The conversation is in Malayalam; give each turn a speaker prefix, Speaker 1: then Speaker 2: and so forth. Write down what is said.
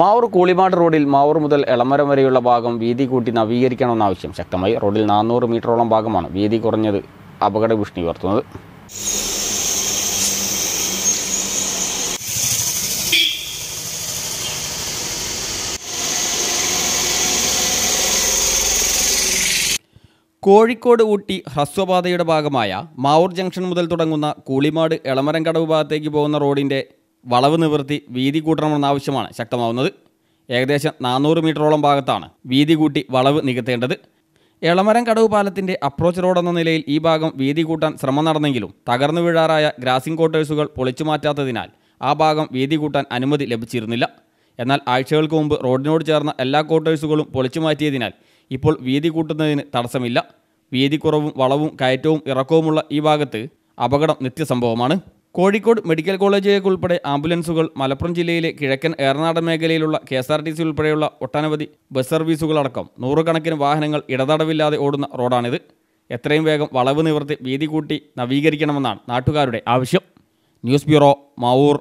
Speaker 1: മാവൂർ കൂളിമാട് റോഡിൽ മാവൂർ മുതൽ എളമരം വരെയുള്ള ഭാഗം വീതി കൂട്ടി നവീകരിക്കണമെന്ന ആവശ്യം ശക്തമായി റോഡിൽ നാനൂറ് മീറ്ററോളം ഭാഗമാണ് വീതി കുറഞ്ഞത് അപകട ഭീഷണി ഉയർത്തുന്നത് കോഴിക്കോട് ഊട്ടി ഹ്രസ്വപാതയുടെ ഭാഗമായ മാവൂർ ജംഗ്ഷൻ മുതൽ തുടങ്ങുന്ന കൂളിമാട് എളമരം കടവ് ഭാഗത്തേക്ക് പോകുന്ന റോഡിന്റെ വളവ് നിവർത്തി വീതി കൂട്ടണമെന്ന ആവശ്യമാണ് ശക്തമാവുന്നത് ഏകദേശം നാനൂറ് മീറ്ററോളം ഭാഗത്താണ് വീതി കൂട്ടി വളവ് നികത്തേണ്ടത് എളമരം കടവ് പാലത്തിൻ്റെ അപ്രോച്ച് റോഡെന്ന നിലയിൽ ഈ ഭാഗം വീതി കൂട്ടാൻ ശ്രമം നടന്നെങ്കിലും തകർന്നു വീഴാറായ ഗ്രാസിംഗ് ക്വാർട്ടേഴ്സുകൾ പൊളിച്ചു മാറ്റാത്തതിനാൽ ആ ഭാഗം വീതി കൂട്ടാൻ അനുമതി ലഭിച്ചിരുന്നില്ല എന്നാൽ ആഴ്ചകൾക്ക് മുമ്പ് റോഡിനോട് ചേർന്ന എല്ലാ ക്വാർട്ടേഴ്സുകളും പൊളിച്ചു മാറ്റിയതിനാൽ ഇപ്പോൾ വീതി കൂട്ടുന്നതിന് തടസ്സമില്ല വീതിക്കുറവും വളവും കയറ്റവും ഇറക്കവുമുള്ള ഈ ഭാഗത്ത് അപകടം നിത്യസംഭവമാണ് കോഴിക്കോട് മെഡിക്കൽ കോളേജിലേക്ക് ഉൾപ്പെടെ ആംബുലൻസുകൾ മലപ്പുറം ജില്ലയിലെ കിഴക്കൻ ഏറനാടൻ മേഖലയിലുള്ള K S R T C ഉൾപ്പെടെയുള്ള ഒട്ടനവധി ബസ് സർവീസുകളടക്കം നൂറുകണക്കിന് വാഹനങ്ങൾ ഇടതടവില്ലാതെ ഓടുന്ന റോഡാണിത് എത്രയും വേഗം വളവ് നിവർത്തി വീതി കൂട്ടി നവീകരിക്കണമെന്നാണ് നാട്ടുകാരുടെ ആവശ്യം ന്യൂസ് ബ്യൂറോ മാവൂർ